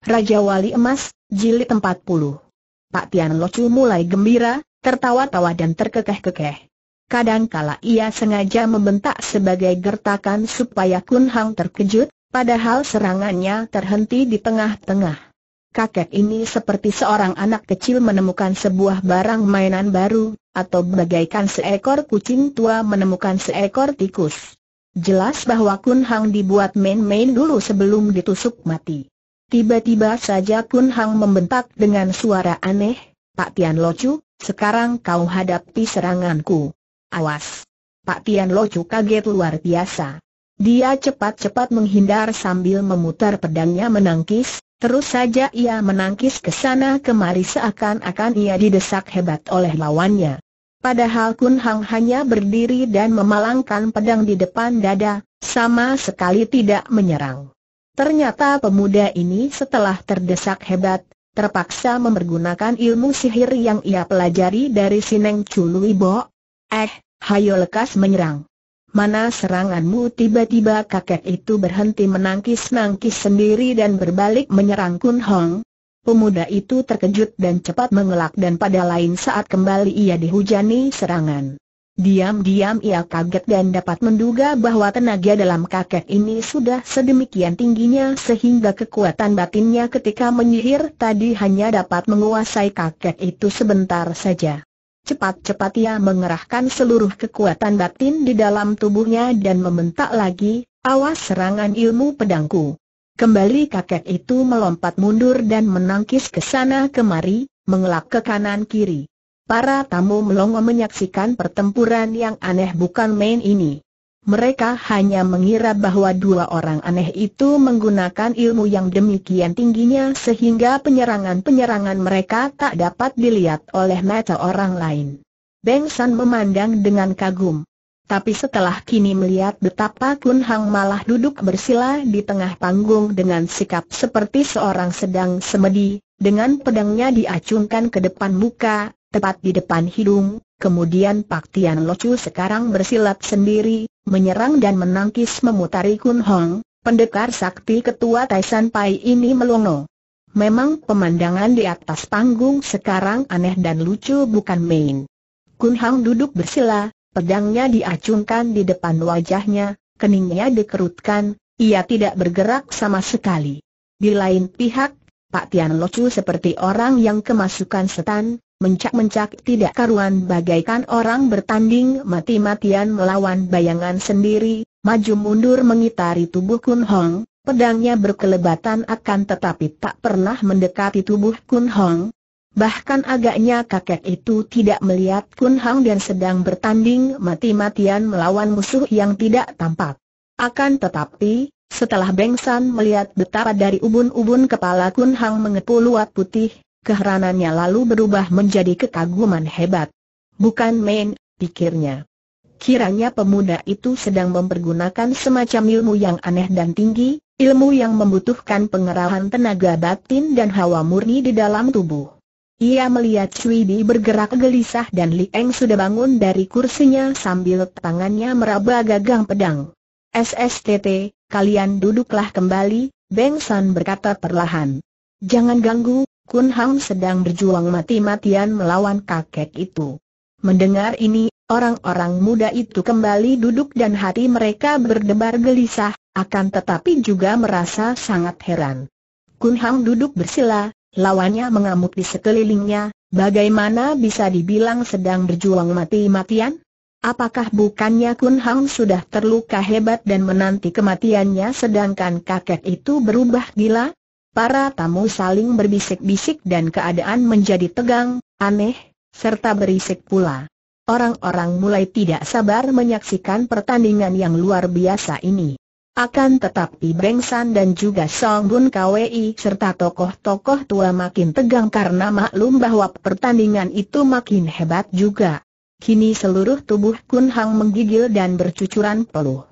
Raja Wali Emas, Jilid 40 Pak Tian Locu mulai gembira, tertawa-tawa dan terkekeh-kekeh. Kadangkala ia sengaja membentak sebagai gertakan supaya Kun Hang terkejut, padahal serangannya terhenti di tengah-tengah. Kakek ini seperti seorang anak kecil menemukan sebuah barang mainan baru, atau bagaikan seekor kucing tua menemukan seekor tikus. Jelas bahwa Kun Hang dibuat main-main dulu sebelum ditusuk mati. Tiba-tiba saja Kun Hang membentak dengan suara aneh, Pak Tian Locu, sekarang kau hadapi seranganku. Awas! Pak Tian Locu kaget luar biasa. Dia cepat-cepat menghindar sambil memutar pedangnya menangkis, Terus saja ia menangkis ke sana kemari seakan-akan ia didesak hebat oleh lawannya. Padahal Kun Hang hanya berdiri dan memalangkan pedang di depan dada, sama sekali tidak menyerang. Ternyata pemuda ini setelah terdesak hebat, terpaksa mempergunakan ilmu sihir yang ia pelajari dari Sineng Chuluibo. Eh, hayo lekas menyerang. Mana seranganmu tiba-tiba kakek itu berhenti menangkis-nangkis sendiri dan berbalik menyerang Kun Hong. Pemuda itu terkejut dan cepat mengelak dan pada lain saat kembali ia dihujani serangan. Diam-diam ia kaget dan dapat menduga bahwa tenaga dalam kakek ini sudah sedemikian tingginya sehingga kekuatan batinnya ketika menyihir tadi hanya dapat menguasai kakek itu sebentar saja. Cepat-cepat ia mengerahkan seluruh kekuatan batin di dalam tubuhnya dan membentak lagi, awas serangan ilmu pedangku. Kembali kakek itu melompat mundur dan menangkis ke sana kemari, mengelak ke kanan kiri. Para tamu melongo menyaksikan pertempuran yang aneh bukan main ini. Mereka hanya mengira bahwa dua orang aneh itu menggunakan ilmu yang demikian tingginya sehingga penyerangan-penyerangan mereka tak dapat dilihat oleh mata orang lain. Beng San memandang dengan kagum. Tapi setelah kini melihat betapa Kun Hang malah duduk bersila di tengah panggung dengan sikap seperti seorang sedang semedi, dengan pedangnya diacungkan ke depan muka, tepat di depan hidung, kemudian Pak Tian Locu sekarang bersilat sendiri, menyerang dan menangkis memutari Kun Hong, pendekar sakti ketua Taisan Pai ini melongo. Memang pemandangan di atas panggung sekarang aneh dan lucu bukan main. Kun Hong duduk bersila, pedangnya diacungkan di depan wajahnya, keningnya dikerutkan, ia tidak bergerak sama sekali. Di lain pihak, Pak Tian Locu seperti orang yang kemasukan setan, mencak-mencak tidak karuan bagaikan orang bertanding mati-matian melawan bayangan sendiri, maju mundur mengitari tubuh Kun Hong, pedangnya berkelebatan akan tetapi tak pernah mendekati tubuh Kun Hong. Bahkan agaknya kakek itu tidak melihat Kun Hong dan sedang bertanding mati-matian melawan musuh yang tidak tampak. Akan tetapi, setelah Beng San melihat betapa dari ubun-ubun kepala Kun Hong mengepul luat putih, keheranannya lalu berubah menjadi kekaguman hebat. Bukan main, pikirnya. Kiranya pemuda itu sedang mempergunakan semacam ilmu yang aneh dan tinggi, ilmu yang membutuhkan pengerahan tenaga batin dan hawa murni di dalam tubuh. Ia melihat Cui Di bergerak gelisah dan Li Eng sudah bangun dari kursinya sambil tangannya meraba gagang pedang. SSTT, kalian duduklah kembali, Beng San berkata perlahan. Jangan ganggu, Kun Hang sedang berjuang mati-matian melawan kakek itu. Mendengar ini, orang-orang muda itu kembali duduk dan hati mereka berdebar gelisah, akan tetapi juga merasa sangat heran. Kun Hang duduk bersila, lawannya mengamuk di sekelilingnya, bagaimana bisa dibilang sedang berjuang mati-matian? Apakah bukannya Kun Hang sudah terluka hebat dan menanti kematiannya sedangkan kakek itu berubah gila? para tamu saling berbisik-bisik dan keadaan menjadi tegang, aneh, serta berisik pula. Orang-orang mulai tidak sabar menyaksikan pertandingan yang luar biasa ini. Akan tetapi Beng San dan juga Song Bun Kwi serta tokoh-tokoh tua makin tegang karena maklum bahwa pertandingan itu makin hebat juga. Kini seluruh tubuh Kun Hang menggigil dan bercucuran peluh.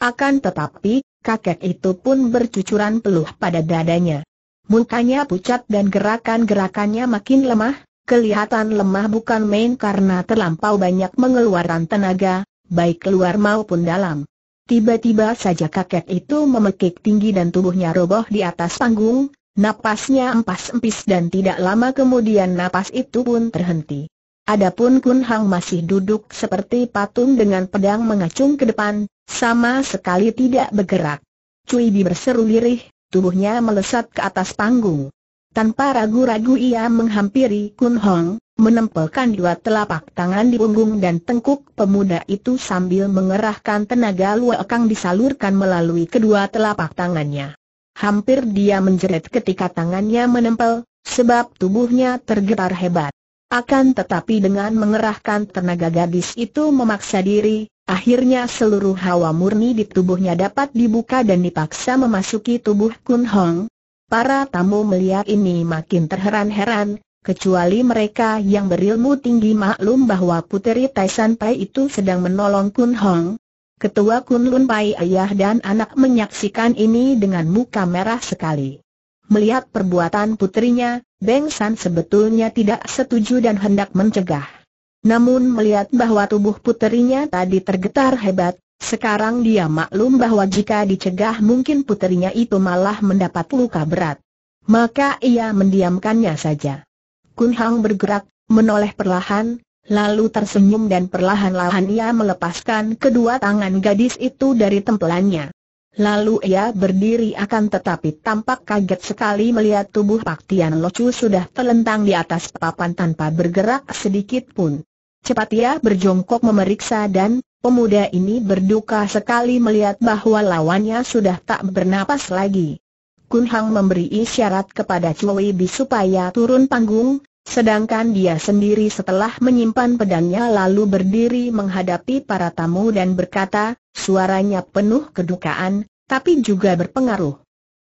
Akan tetapi, kakek itu pun bercucuran peluh pada dadanya mukanya pucat dan gerakan-gerakannya makin lemah, kelihatan lemah bukan main karena terlampau banyak mengeluarkan tenaga, baik keluar maupun dalam. Tiba-tiba saja kakek itu memekik tinggi dan tubuhnya roboh di atas panggung, napasnya empas-empis dan tidak lama kemudian napas itu pun terhenti. Adapun Kun Hang masih duduk seperti patung dengan pedang mengacung ke depan, sama sekali tidak bergerak. Cui Bi berseru lirih, tubuhnya melesat ke atas panggung. Tanpa ragu-ragu ia menghampiri Kun Hong, menempelkan dua telapak tangan di punggung dan tengkuk pemuda itu sambil mengerahkan tenaga luakang disalurkan melalui kedua telapak tangannya. Hampir dia menjerit ketika tangannya menempel, sebab tubuhnya tergetar hebat. Akan tetapi dengan mengerahkan tenaga gadis itu memaksa diri, Akhirnya seluruh hawa murni di tubuhnya dapat dibuka dan dipaksa memasuki tubuh Kun Hong. Para tamu melihat ini makin terheran-heran, kecuali mereka yang berilmu tinggi maklum bahwa puteri Taisan Pai itu sedang menolong Kun Hong. Ketua Kun Lun Pai ayah dan anak menyaksikan ini dengan muka merah sekali. Melihat perbuatan putrinya, Beng San sebetulnya tidak setuju dan hendak mencegah. Namun melihat bahwa tubuh puterinya tadi tergetar hebat, sekarang dia maklum bahwa jika dicegah mungkin puterinya itu malah mendapat luka berat. Maka ia mendiamkannya saja. Kun Hang bergerak, menoleh perlahan, lalu tersenyum dan perlahan-lahan ia melepaskan kedua tangan gadis itu dari tempelannya. Lalu ia berdiri akan tetapi tampak kaget sekali melihat tubuh Pak Tian Locu sudah telentang di atas papan tanpa bergerak sedikit pun. Cepat ia berjongkok memeriksa dan, pemuda ini berduka sekali melihat bahwa lawannya sudah tak bernapas lagi. Kun Hang memberi isyarat kepada Cui Bi supaya turun panggung, sedangkan dia sendiri setelah menyimpan pedangnya lalu berdiri menghadapi para tamu dan berkata, suaranya penuh kedukaan, tapi juga berpengaruh.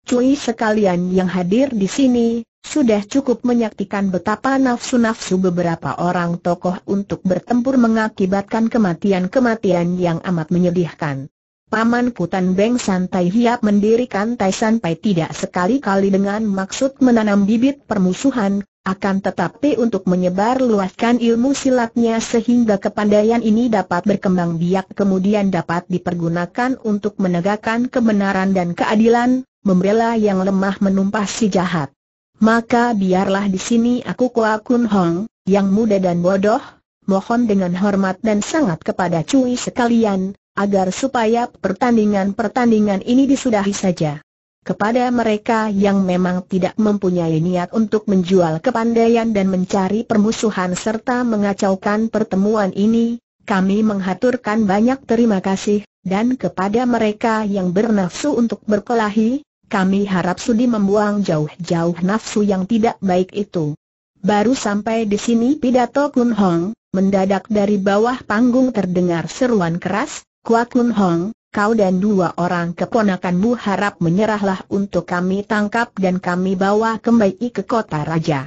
Cui sekalian yang hadir di sini, sudah cukup menyaksikan betapa nafsu-nafsu beberapa orang tokoh untuk bertempur mengakibatkan kematian-kematian yang amat menyedihkan. Paman Putan Beng Santai Hiap mendirikan Tai pai tidak sekali-kali dengan maksud menanam bibit permusuhan, akan tetapi untuk menyebar luaskan ilmu silatnya sehingga kepandaian ini dapat berkembang biak kemudian dapat dipergunakan untuk menegakkan kebenaran dan keadilan, membela yang lemah menumpas si jahat. Maka biarlah di sini aku Kua Kun Hong, yang muda dan bodoh, mohon dengan hormat dan sangat kepada cuy sekalian, agar supaya pertandingan-pertandingan ini disudahi saja kepada mereka yang memang tidak mempunyai niat untuk menjual kepandaian dan mencari permusuhan serta mengacaukan pertemuan ini, kami menghaturkan banyak terima kasih, dan kepada mereka yang bernafsu untuk berkelahi, kami harap sudi membuang jauh-jauh nafsu yang tidak baik itu. Baru sampai di sini pidato Kun Hong, mendadak dari bawah panggung terdengar seruan keras, Kua Kun Hong, kau dan dua orang keponakanmu harap menyerahlah untuk kami tangkap dan kami bawa kembali ke kota raja.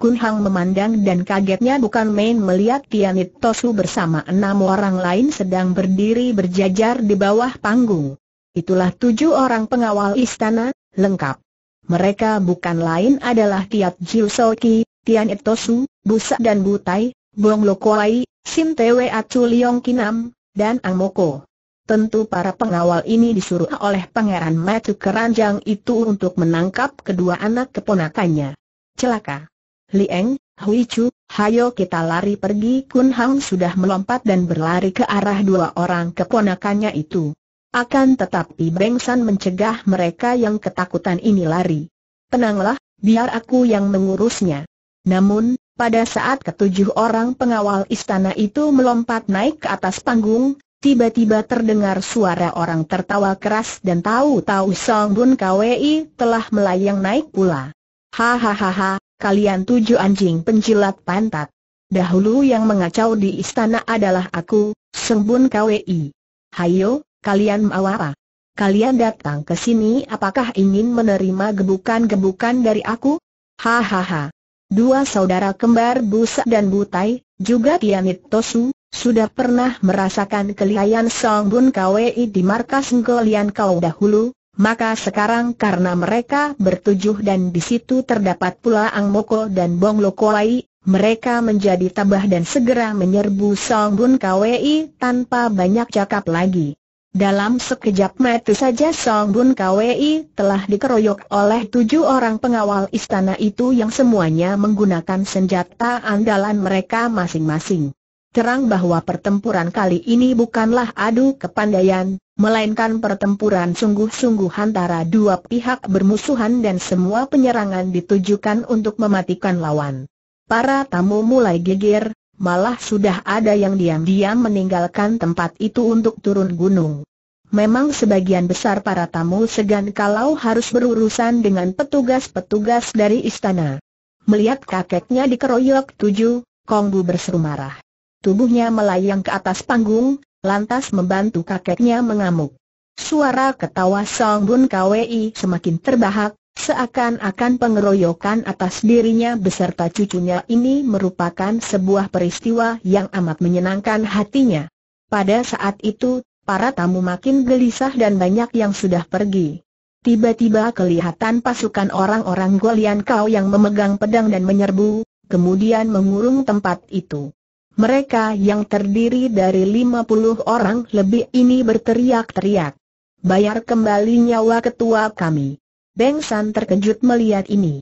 Kun Hang memandang dan kagetnya bukan main melihat Tianit Tosu bersama enam orang lain sedang berdiri berjajar di bawah panggung. Itulah tujuh orang pengawal istana, lengkap. Mereka bukan lain adalah Tiat Jiu Soki, Tianit Tosu, Busak dan Butai, Bong Kuai, Sim Tewe Acu Leong Kinam, dan Ang Moko. Tentu para pengawal ini disuruh oleh Pangeran Matu Keranjang itu untuk menangkap kedua anak keponakannya. Celaka! Lieng, Hui Chu, hayo kita lari pergi Kun Hang sudah melompat dan berlari ke arah dua orang keponakannya itu. Akan tetapi Beng San mencegah mereka yang ketakutan ini lari. Tenanglah, biar aku yang mengurusnya. Namun, pada saat ketujuh orang pengawal istana itu melompat naik ke atas panggung, Tiba-tiba terdengar suara orang tertawa keras dan tahu-tahu Song Bun Kwi telah melayang naik pula. Hahaha, kalian tujuh anjing penjilat pantat. Dahulu yang mengacau di istana adalah aku, Song Bun Kwi. Hayo, kalian mau apa? Kalian datang ke sini apakah ingin menerima gebukan-gebukan dari aku? Hahaha. Dua saudara kembar Busa dan Butai, juga Tianit Tosu, sudah pernah merasakan kelihayan Song Bun KWI di markas Ngolian Kau dahulu, maka sekarang karena mereka bertujuh dan di situ terdapat pula Ang Moko dan Bong Lokoai, mereka menjadi tabah dan segera menyerbu Song Bun KWI tanpa banyak cakap lagi. Dalam sekejap mata saja Song Bun KWI telah dikeroyok oleh tujuh orang pengawal istana itu yang semuanya menggunakan senjata andalan mereka masing-masing terang bahwa pertempuran kali ini bukanlah adu kepandaian, melainkan pertempuran sungguh-sungguh antara dua pihak bermusuhan dan semua penyerangan ditujukan untuk mematikan lawan. Para tamu mulai geger, malah sudah ada yang diam-diam meninggalkan tempat itu untuk turun gunung. Memang sebagian besar para tamu segan kalau harus berurusan dengan petugas-petugas dari istana. Melihat kakeknya dikeroyok tujuh, Kongbu berseru marah. Tubuhnya melayang ke atas panggung, lantas membantu kakeknya mengamuk. Suara ketawa Song Bun KWI semakin terbahak, seakan-akan pengeroyokan atas dirinya beserta cucunya ini merupakan sebuah peristiwa yang amat menyenangkan hatinya. Pada saat itu, para tamu makin gelisah dan banyak yang sudah pergi. Tiba-tiba kelihatan pasukan orang-orang Golian Kau yang memegang pedang dan menyerbu, kemudian mengurung tempat itu. Mereka yang terdiri dari lima puluh orang lebih ini berteriak-teriak. Bayar kembali nyawa ketua kami. Beng San terkejut melihat ini.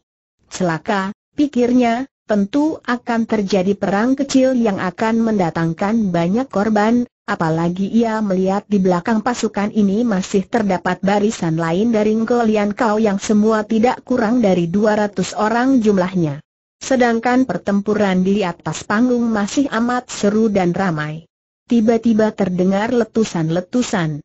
Celaka, pikirnya, tentu akan terjadi perang kecil yang akan mendatangkan banyak korban, apalagi ia melihat di belakang pasukan ini masih terdapat barisan lain dari Ngolian Kau yang semua tidak kurang dari dua ratus orang jumlahnya sedangkan pertempuran di atas panggung masih amat seru dan ramai. Tiba-tiba terdengar letusan-letusan.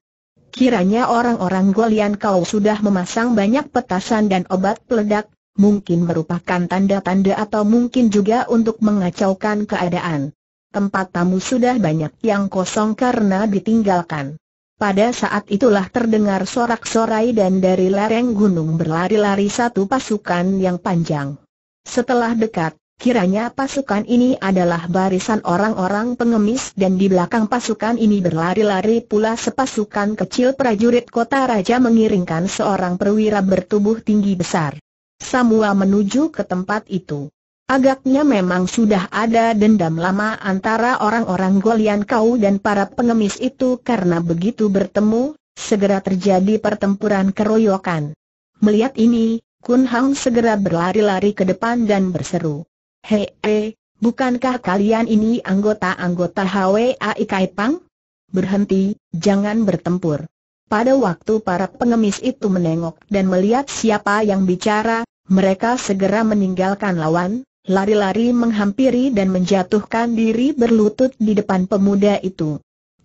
Kiranya orang-orang Golian kau sudah memasang banyak petasan dan obat peledak, mungkin merupakan tanda-tanda atau mungkin juga untuk mengacaukan keadaan. Tempat tamu sudah banyak yang kosong karena ditinggalkan. Pada saat itulah terdengar sorak-sorai dan dari lereng gunung berlari-lari satu pasukan yang panjang. Setelah dekat, Kiranya pasukan ini adalah barisan orang-orang pengemis dan di belakang pasukan ini berlari-lari pula sepasukan kecil prajurit kota raja mengiringkan seorang perwira bertubuh tinggi besar. Semua menuju ke tempat itu. Agaknya memang sudah ada dendam lama antara orang-orang Golian Kau dan para pengemis itu karena begitu bertemu, segera terjadi pertempuran keroyokan. Melihat ini, Kun Hang segera berlari-lari ke depan dan berseru. Hei, he, bukankah kalian ini anggota-anggota HWAI Pang? Berhenti, jangan bertempur. Pada waktu para pengemis itu menengok dan melihat siapa yang bicara, mereka segera meninggalkan lawan, lari-lari menghampiri dan menjatuhkan diri berlutut di depan pemuda itu.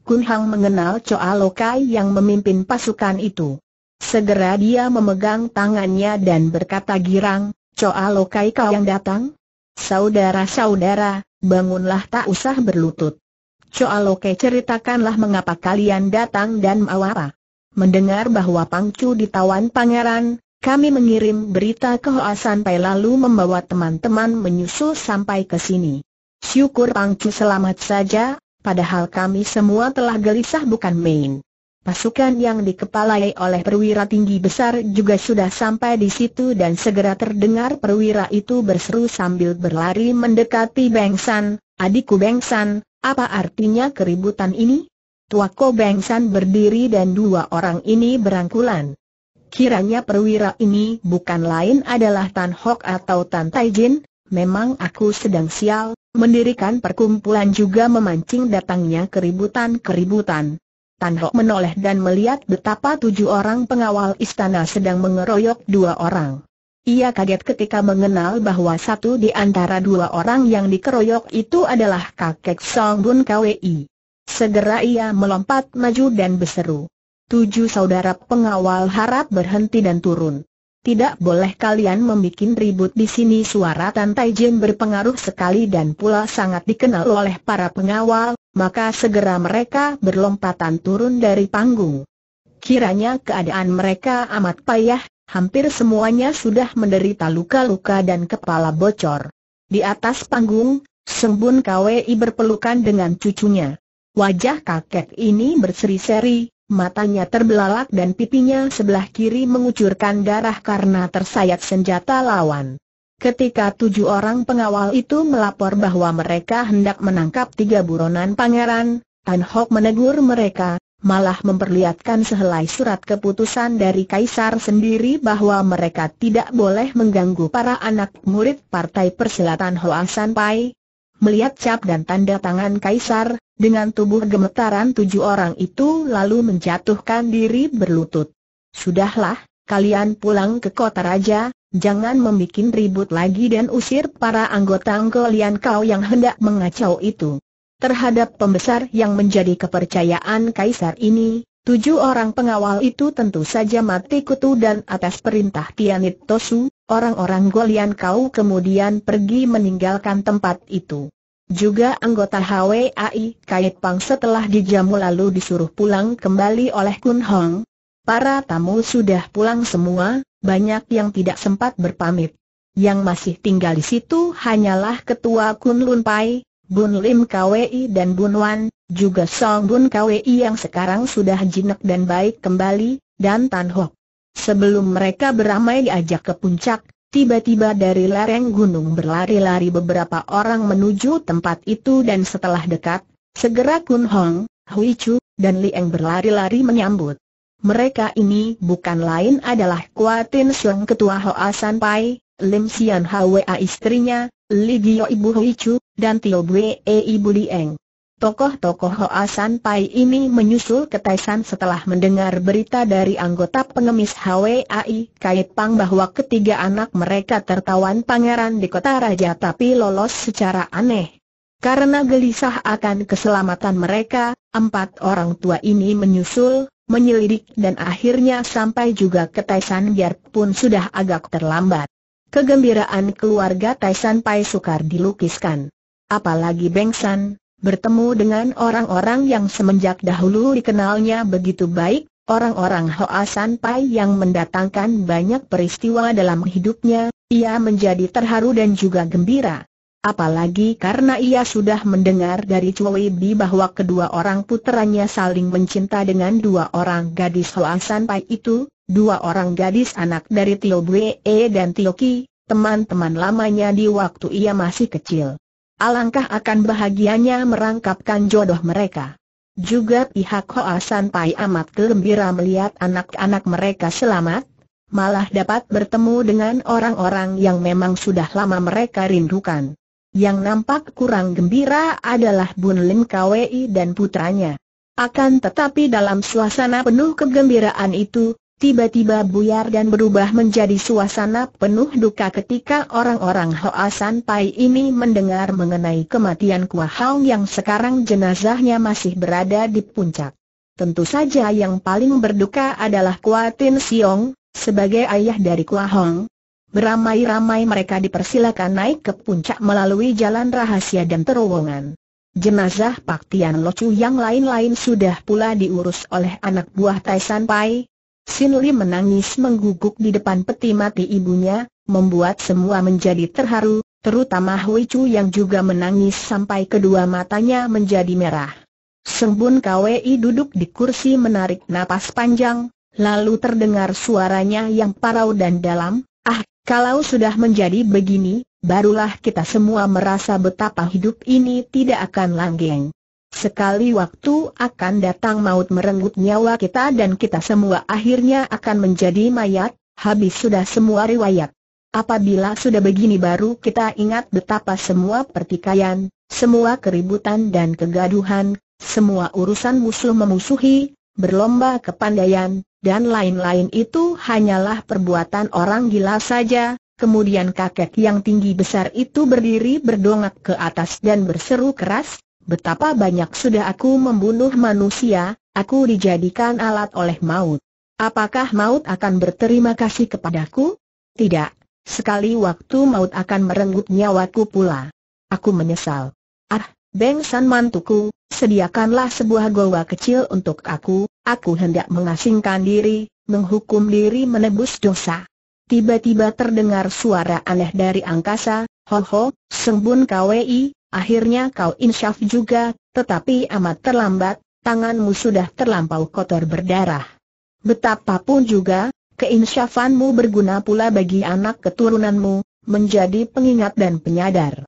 Kun Hang mengenal Choa Lokai yang memimpin pasukan itu. Segera dia memegang tangannya dan berkata girang, Coa Lokai kau yang datang? Saudara-saudara, bangunlah tak usah berlutut. Coa Lokai ceritakanlah mengapa kalian datang dan mau apa. Mendengar bahwa Pangcu ditawan pangeran, kami mengirim berita ke Hoa sampai lalu membawa teman-teman menyusul sampai ke sini. Syukur Pangcu selamat saja, padahal kami semua telah gelisah bukan main. Pasukan yang dikepalai oleh perwira tinggi besar juga sudah sampai di situ dan segera terdengar perwira itu berseru sambil berlari mendekati Bengsan, adikku Bengsan, apa artinya keributan ini? Tuako Bengsan berdiri dan dua orang ini berangkulan. Kiranya perwira ini bukan lain adalah Tan Hok atau Tan Taijin, memang aku sedang sial, mendirikan perkumpulan juga memancing datangnya keributan-keributan. Tan Hok menoleh dan melihat betapa tujuh orang pengawal istana sedang mengeroyok dua orang. Ia kaget ketika mengenal bahwa satu di antara dua orang yang dikeroyok itu adalah kakek Song Bun Kwi. Segera ia melompat maju dan berseru. Tujuh saudara pengawal harap berhenti dan turun. Tidak boleh kalian membuat ribut di sini suara Tan Taijin berpengaruh sekali dan pula sangat dikenal oleh para pengawal, maka segera mereka berlompatan turun dari panggung. Kiranya keadaan mereka amat payah, hampir semuanya sudah menderita luka-luka dan kepala bocor. Di atas panggung, Sembun KWI berpelukan dengan cucunya. Wajah kakek ini berseri-seri, matanya terbelalak dan pipinya sebelah kiri mengucurkan darah karena tersayat senjata lawan. Ketika tujuh orang pengawal itu melapor bahwa mereka hendak menangkap tiga buronan pangeran, Tan Hok menegur mereka, malah memperlihatkan sehelai surat keputusan dari Kaisar sendiri bahwa mereka tidak boleh mengganggu para anak murid Partai Persilatan Hoa San Pai. Melihat cap dan tanda tangan Kaisar, dengan tubuh gemetaran tujuh orang itu lalu menjatuhkan diri berlutut. Sudahlah, kalian pulang ke kota raja, Jangan membuat ribut lagi dan usir para anggota kalian kau yang hendak mengacau itu. Terhadap pembesar yang menjadi kepercayaan kaisar ini, tujuh orang pengawal itu tentu saja mati kutu dan atas perintah Tianit Tosu, orang-orang Golian kau kemudian pergi meninggalkan tempat itu. Juga anggota HWAI Kait Pang setelah dijamu lalu disuruh pulang kembali oleh Kun Hong. Para tamu sudah pulang semua, banyak yang tidak sempat berpamit. Yang masih tinggal di situ hanyalah ketua Kun Lun Pai, Bun Lim KWI dan Bun Wan, juga Song Bun KWI yang sekarang sudah jinak dan baik kembali, dan Tan Hok. Sebelum mereka beramai diajak ke puncak, Tiba-tiba dari lereng gunung berlari-lari beberapa orang menuju tempat itu dan setelah dekat, segera Kun Hong, Hui Chu, dan Lieng berlari-lari menyambut. Mereka ini bukan lain adalah Kuatin Suang Ketua Hoa San Pai, Lim Sian Hwa istrinya, Li Gio Ibu Hui Chu, dan Tio Bwe e Ibu Lieng. Tokoh-tokoh Hoa San Pai ini menyusul ke Taisan setelah mendengar berita dari anggota pengemis HWAI Kait Pang bahwa ketiga anak mereka tertawan pangeran di kota raja tapi lolos secara aneh. Karena gelisah akan keselamatan mereka, empat orang tua ini menyusul, menyelidik dan akhirnya sampai juga ke Taisan biarpun sudah agak terlambat. Kegembiraan keluarga Taisan Pai sukar dilukiskan. Apalagi Bengsan, bertemu dengan orang-orang yang semenjak dahulu dikenalnya begitu baik, orang-orang Hoa San Pai yang mendatangkan banyak peristiwa dalam hidupnya, ia menjadi terharu dan juga gembira. Apalagi karena ia sudah mendengar dari Cui Bi bahwa kedua orang puteranya saling mencinta dengan dua orang gadis San Pai itu, dua orang gadis anak dari Tio Bue dan Tio Ki, teman-teman lamanya di waktu ia masih kecil. Alangkah akan bahagianya merangkapkan jodoh mereka. Juga pihak San Pai amat gembira melihat anak-anak mereka selamat, malah dapat bertemu dengan orang-orang yang memang sudah lama mereka rindukan. Yang nampak kurang gembira adalah Bun Lim Kwi dan putranya. Akan tetapi dalam suasana penuh kegembiraan itu, tiba-tiba buyar dan berubah menjadi suasana penuh duka ketika orang-orang Hoa San Pai ini mendengar mengenai kematian Kua Hong yang sekarang jenazahnya masih berada di puncak. Tentu saja yang paling berduka adalah Kua Tin Siong, sebagai ayah dari Kua Hong, Beramai-ramai mereka dipersilakan naik ke puncak melalui jalan rahasia dan terowongan. Jenazah Pak Tian Locu yang lain-lain sudah pula diurus oleh anak buah Tai San Pai. Sin Li menangis mengguguk di depan peti mati ibunya, membuat semua menjadi terharu, terutama Hui Chu yang juga menangis sampai kedua matanya menjadi merah. Sembun Kwei duduk di kursi menarik napas panjang, lalu terdengar suaranya yang parau dan dalam, kalau sudah menjadi begini, barulah kita semua merasa betapa hidup ini tidak akan langgeng. Sekali waktu akan datang maut merenggut nyawa kita dan kita semua akhirnya akan menjadi mayat, habis sudah semua riwayat. Apabila sudah begini baru kita ingat betapa semua pertikaian, semua keributan dan kegaduhan, semua urusan musuh memusuhi, berlomba kepandaian, dan lain-lain itu hanyalah perbuatan orang gila saja. Kemudian kakek yang tinggi besar itu berdiri berdongak ke atas dan berseru keras, betapa banyak sudah aku membunuh manusia, aku dijadikan alat oleh maut. Apakah maut akan berterima kasih kepadaku? Tidak, sekali waktu maut akan merenggut nyawaku pula. Aku menyesal. Beng San mantuku, sediakanlah sebuah goa kecil untuk aku, aku hendak mengasingkan diri, menghukum diri menebus dosa. Tiba-tiba terdengar suara aneh dari angkasa, ho ho, sembun kwi, akhirnya kau insyaf juga, tetapi amat terlambat, tanganmu sudah terlampau kotor berdarah. Betapapun juga, keinsyafanmu berguna pula bagi anak keturunanmu, menjadi pengingat dan penyadar.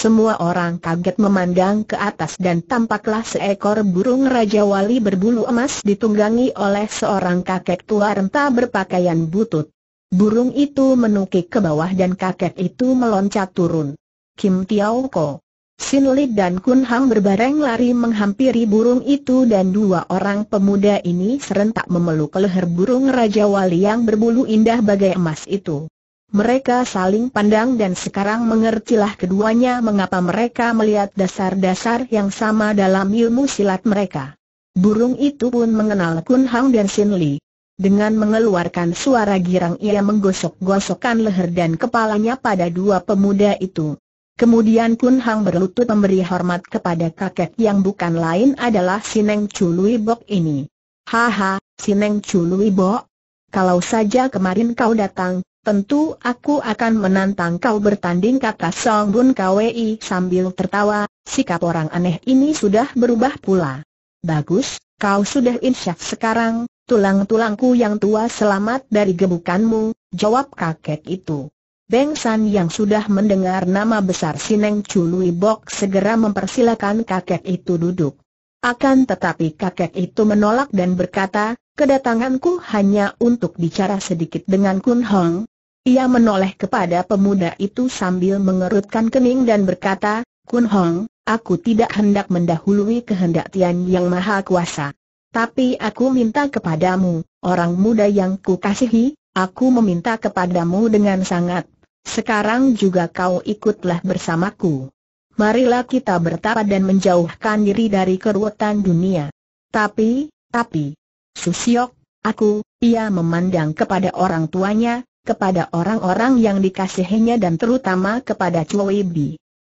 Semua orang kaget memandang ke atas dan tampaklah seekor burung Raja Wali berbulu emas ditunggangi oleh seorang kakek tua renta berpakaian butut. Burung itu menukik ke bawah dan kakek itu meloncat turun. Kim Tiao Ko. Sin Lid dan Kun Hang berbareng lari menghampiri burung itu dan dua orang pemuda ini serentak memeluk leher burung Raja Wali yang berbulu indah bagai emas itu. Mereka saling pandang dan sekarang mengertilah keduanya mengapa mereka melihat dasar-dasar yang sama dalam ilmu silat mereka. Burung itu pun mengenal Kun Hang dan Sin Li. Dengan mengeluarkan suara girang ia menggosok-gosokkan leher dan kepalanya pada dua pemuda itu. Kemudian Kun Hang berlutut memberi hormat kepada kakek yang bukan lain adalah Sineng Chului Bok ini. Haha, Sineng Chului Bok, kalau saja kemarin kau datang, Tentu aku akan menantang kau bertanding kata Song Bun Kwei sambil tertawa, sikap orang aneh ini sudah berubah pula. Bagus, kau sudah insyaf sekarang, tulang-tulangku yang tua selamat dari gebukanmu, jawab kakek itu. Beng San yang sudah mendengar nama besar Sineng Chului Bok segera mempersilakan kakek itu duduk. Akan tetapi kakek itu menolak dan berkata, Kedatanganku hanya untuk bicara sedikit dengan Kun Hong. Ia menoleh kepada pemuda itu sambil mengerutkan kening dan berkata, Kun Hong, aku tidak hendak mendahului kehendak Tian Yang Maha Kuasa. Tapi aku minta kepadamu, orang muda yang kukasihi, aku meminta kepadamu dengan sangat. Sekarang juga kau ikutlah bersamaku. Marilah kita bertapa dan menjauhkan diri dari keruwetan dunia. Tapi, tapi, Susiok, aku, ia memandang kepada orang tuanya, kepada orang-orang yang dikasihinya dan terutama kepada Chloe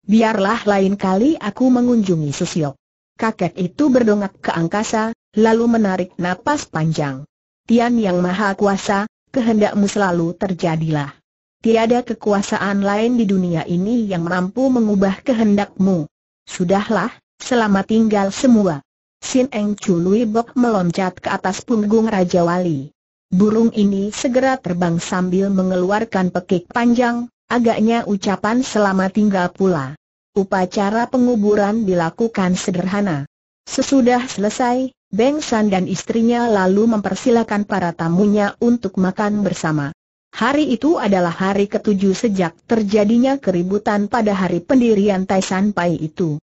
Biarlah lain kali aku mengunjungi Susiok. Kakek itu berdongak ke angkasa, lalu menarik napas panjang. Tian Yang Maha Kuasa, kehendakmu selalu terjadilah. Tiada kekuasaan lain di dunia ini yang mampu mengubah kehendakmu. Sudahlah, selamat tinggal semua. Sin Eng Chun Bok meloncat ke atas punggung Raja Wali. Burung ini segera terbang sambil mengeluarkan pekik panjang, agaknya ucapan selamat tinggal pula. Upacara penguburan dilakukan sederhana. Sesudah selesai, Beng San dan istrinya lalu mempersilakan para tamunya untuk makan bersama. Hari itu adalah hari ketujuh sejak terjadinya keributan pada hari pendirian Taisan San Pai itu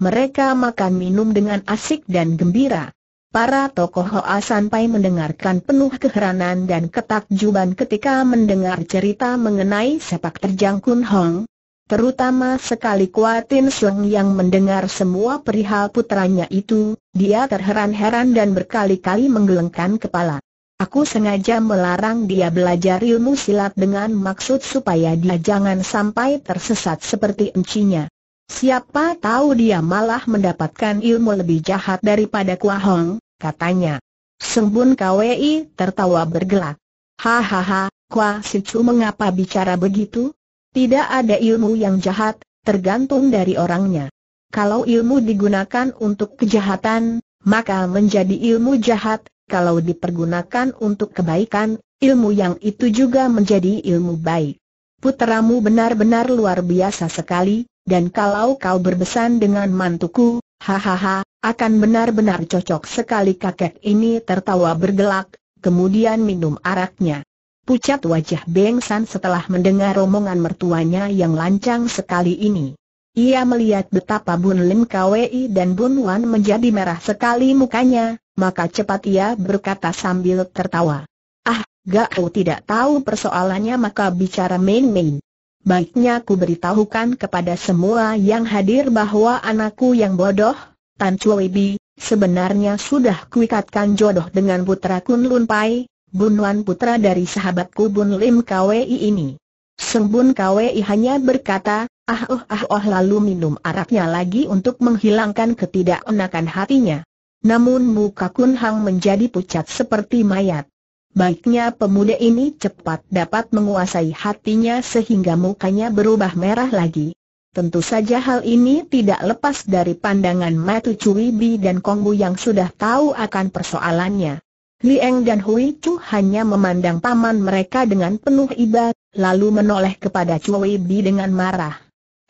mereka makan minum dengan asik dan gembira. Para tokoh Hoa sampai mendengarkan penuh keheranan dan ketakjuban ketika mendengar cerita mengenai sepak terjang Kun Hong. Terutama sekali Kuatin Sung yang mendengar semua perihal putranya itu, dia terheran-heran dan berkali-kali menggelengkan kepala. Aku sengaja melarang dia belajar ilmu silat dengan maksud supaya dia jangan sampai tersesat seperti encinya. Siapa tahu dia malah mendapatkan ilmu lebih jahat daripada Kuahong, katanya. Sembun Kwei tertawa bergelak. Hahaha, Kuah Si Sicu mengapa bicara begitu? Tidak ada ilmu yang jahat, tergantung dari orangnya. Kalau ilmu digunakan untuk kejahatan, maka menjadi ilmu jahat, kalau dipergunakan untuk kebaikan, ilmu yang itu juga menjadi ilmu baik. Putramu benar-benar luar biasa sekali, dan kalau kau berbesan dengan mantuku, hahaha, akan benar-benar cocok sekali kakek ini tertawa bergelak, kemudian minum araknya. Pucat wajah Beng San setelah mendengar omongan mertuanya yang lancang sekali ini. Ia melihat betapa Bun Lim Kwei dan Bun Wan menjadi merah sekali mukanya, maka cepat ia berkata sambil tertawa. Ah, gak, Gao tidak tahu persoalannya maka bicara main-main. Baiknya ku beritahukan kepada semua yang hadir bahwa anakku yang bodoh, Tan Chui Bi, sebenarnya sudah kuikatkan jodoh dengan putra Kun Lun Pai, bunuan putra dari sahabatku Bun Lim KWI ini. Seng Bun KWI hanya berkata, ah oh ah oh lalu minum arapnya lagi untuk menghilangkan ketidakenakan hatinya. Namun muka Kun Hang menjadi pucat seperti mayat. Baiknya pemuda ini cepat dapat menguasai hatinya sehingga mukanya berubah merah lagi. Tentu saja hal ini tidak lepas dari pandangan Matu Bi dan Kongbu yang sudah tahu akan persoalannya. Lieng dan Hui Chu hanya memandang paman mereka dengan penuh iba, lalu menoleh kepada Bi dengan marah.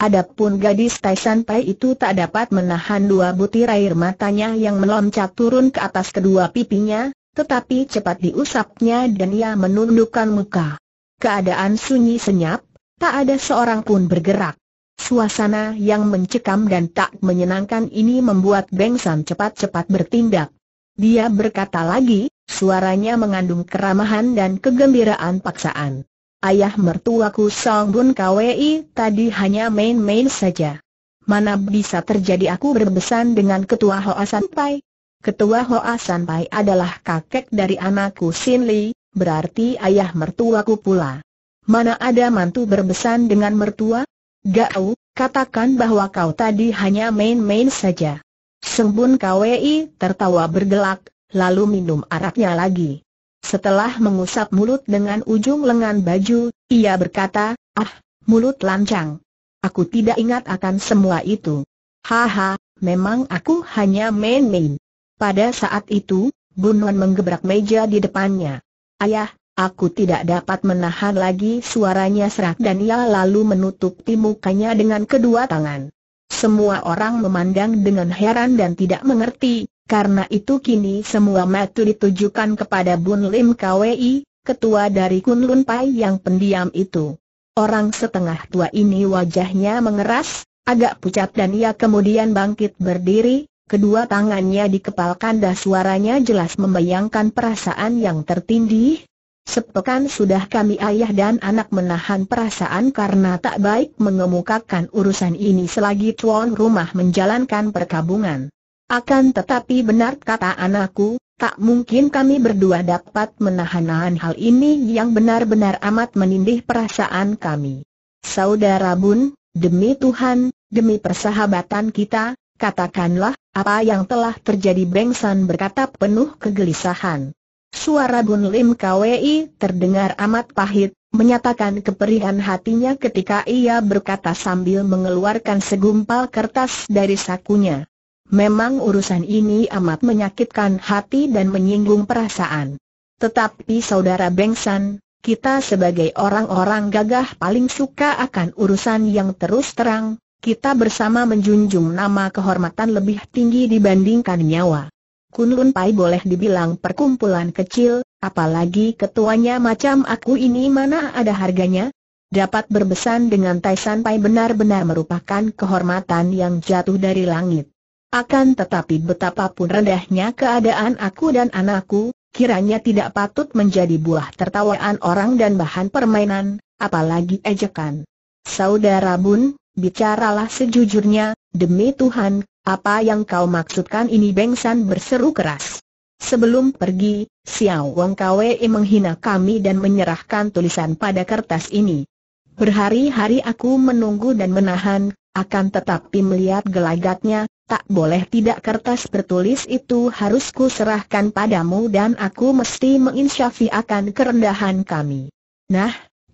Adapun gadis Tai San Pai itu tak dapat menahan dua butir air matanya yang meloncat turun ke atas kedua pipinya, tetapi cepat diusapnya dan ia menundukkan muka. Keadaan sunyi senyap, tak ada seorang pun bergerak. Suasana yang mencekam dan tak menyenangkan ini membuat Beng San cepat-cepat bertindak. Dia berkata lagi, suaranya mengandung keramahan dan kegembiraan paksaan. Ayah mertuaku Song Bun Kwei tadi hanya main-main saja. Mana bisa terjadi aku berbesan dengan ketua Hoa Sampai? Ketua Hoa San Pai adalah kakek dari anakku Sin Li, berarti ayah mertuaku pula. Mana ada mantu berbesan dengan mertua? Gau, katakan bahwa kau tadi hanya main-main saja. Sembun KWI tertawa bergelak, lalu minum araknya lagi. Setelah mengusap mulut dengan ujung lengan baju, ia berkata, ah, mulut lancang. Aku tidak ingat akan semua itu. Haha, memang aku hanya main-main. Pada saat itu, Bunwan menggebrak meja di depannya. Ayah, aku tidak dapat menahan lagi suaranya serak dan ia lalu menutupi mukanya dengan kedua tangan. Semua orang memandang dengan heran dan tidak mengerti, karena itu kini semua mata ditujukan kepada Bun Lim KWI, ketua dari Kunlun Pai yang pendiam itu. Orang setengah tua ini wajahnya mengeras, agak pucat dan ia kemudian bangkit berdiri, Kedua tangannya dikepalkan dan suaranya jelas membayangkan perasaan yang tertindih. Sepekan sudah kami ayah dan anak menahan perasaan karena tak baik mengemukakan urusan ini selagi tuan rumah menjalankan perkabungan. Akan tetapi benar kata anakku, tak mungkin kami berdua dapat menahan-nahan hal ini yang benar-benar amat menindih perasaan kami. Saudara Bun, demi Tuhan, demi persahabatan kita, Katakanlah, apa yang telah terjadi Beng San berkata penuh kegelisahan. Suara Bun Lim KWI terdengar amat pahit, menyatakan keperihan hatinya ketika ia berkata sambil mengeluarkan segumpal kertas dari sakunya. Memang urusan ini amat menyakitkan hati dan menyinggung perasaan. Tetapi saudara Bengsan, kita sebagai orang-orang gagah paling suka akan urusan yang terus terang, kita bersama menjunjung nama kehormatan lebih tinggi dibandingkan nyawa. Kunlun Pai boleh dibilang perkumpulan kecil, apalagi ketuanya macam aku ini mana ada harganya? Dapat berbesan dengan Taisan Pai benar-benar merupakan kehormatan yang jatuh dari langit. Akan tetapi betapapun rendahnya keadaan aku dan anakku, kiranya tidak patut menjadi buah tertawaan orang dan bahan permainan, apalagi ejekan. Saudara Bun, bicaralah sejujurnya, demi Tuhan, apa yang kau maksudkan ini Beng San berseru keras. Sebelum pergi, Xiao Wang Kwei menghina kami dan menyerahkan tulisan pada kertas ini. Berhari-hari aku menunggu dan menahan, akan tetapi melihat gelagatnya, tak boleh tidak kertas bertulis itu harus ku serahkan padamu dan aku mesti menginsyafi akan kerendahan kami. Nah,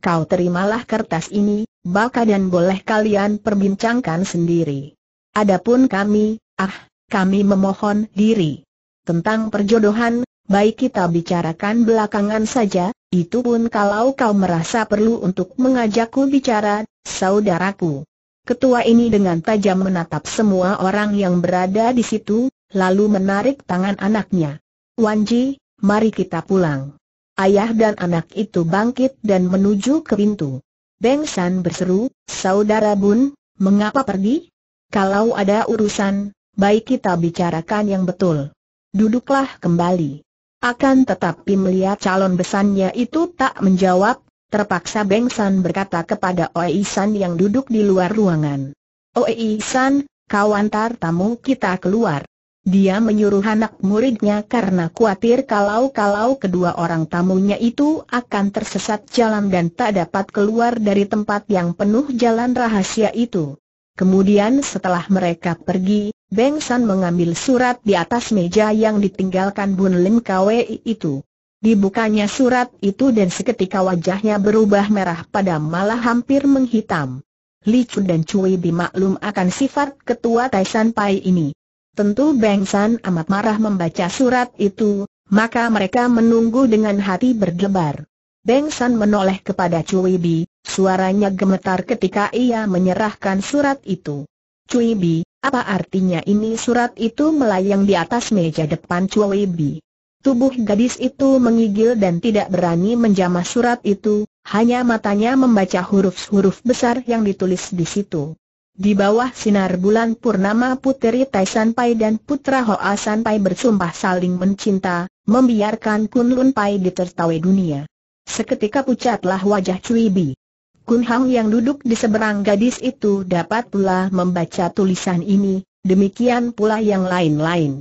kau terimalah kertas ini, baka dan boleh kalian perbincangkan sendiri. Adapun kami, ah, kami memohon diri. Tentang perjodohan, baik kita bicarakan belakangan saja, itu pun kalau kau merasa perlu untuk mengajakku bicara, saudaraku. Ketua ini dengan tajam menatap semua orang yang berada di situ, lalu menarik tangan anaknya. Wanji, mari kita pulang. Ayah dan anak itu bangkit dan menuju ke pintu. Beng San berseru, Saudara Bun, mengapa pergi? Kalau ada urusan, baik kita bicarakan yang betul. Duduklah kembali. Akan tetapi melihat calon besannya itu tak menjawab, terpaksa Beng San berkata kepada Oei San yang duduk di luar ruangan. Oei San, kau antar tamu kita keluar. Dia menyuruh anak muridnya karena khawatir kalau-kalau kedua orang tamunya itu akan tersesat jalan dan tak dapat keluar dari tempat yang penuh jalan rahasia itu. Kemudian setelah mereka pergi, Beng San mengambil surat di atas meja yang ditinggalkan Bun Lim Kwei itu. Dibukanya surat itu dan seketika wajahnya berubah merah pada malah hampir menghitam. Li Chun dan Cui dimaklum akan sifat ketua Taisan Pai ini. Tentu Beng San amat marah membaca surat itu, maka mereka menunggu dengan hati berdebar. Beng San menoleh kepada Cui Bi, suaranya gemetar ketika ia menyerahkan surat itu. Cui Bi, apa artinya ini surat itu melayang di atas meja depan Cui Bi? Tubuh gadis itu mengigil dan tidak berani menjamah surat itu, hanya matanya membaca huruf-huruf besar yang ditulis di situ. Di bawah sinar bulan purnama puteri Tai Pai dan putra Hoa Pai bersumpah saling mencinta, membiarkan Kun Lun Pai ditertawai dunia. Seketika pucatlah wajah Cui Bi. Kun Hang yang duduk di seberang gadis itu dapat pula membaca tulisan ini, demikian pula yang lain-lain.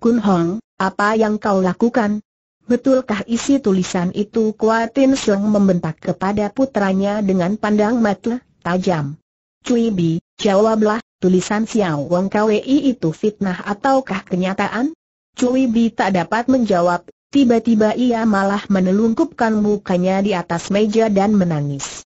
Kun Hong, apa yang kau lakukan? Betulkah isi tulisan itu Kuatin Sung membentak kepada putranya dengan pandang mata tajam? Cui Bi, jawablah, tulisan Xiao Wang Kwei itu fitnah ataukah kenyataan? Cui Bi tak dapat menjawab, tiba-tiba ia malah menelungkupkan mukanya di atas meja dan menangis.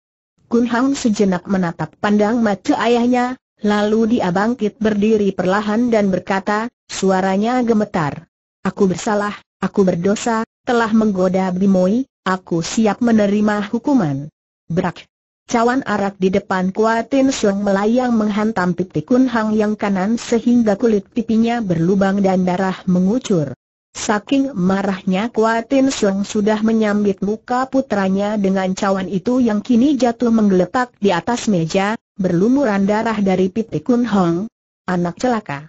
Kun Hang sejenak menatap pandang mata ayahnya, lalu dia bangkit berdiri perlahan dan berkata, suaranya gemetar. Aku bersalah, aku berdosa, telah menggoda Bimoi, aku siap menerima hukuman. Brak. Cawan arak di depan Kuatin Siong melayang menghantam pipi Kun Hang yang kanan sehingga kulit pipinya berlubang dan darah mengucur. Saking marahnya Kuatin Siong sudah menyambit muka putranya dengan cawan itu yang kini jatuh menggeletak di atas meja, berlumuran darah dari pipi Kun Hang. Anak celaka.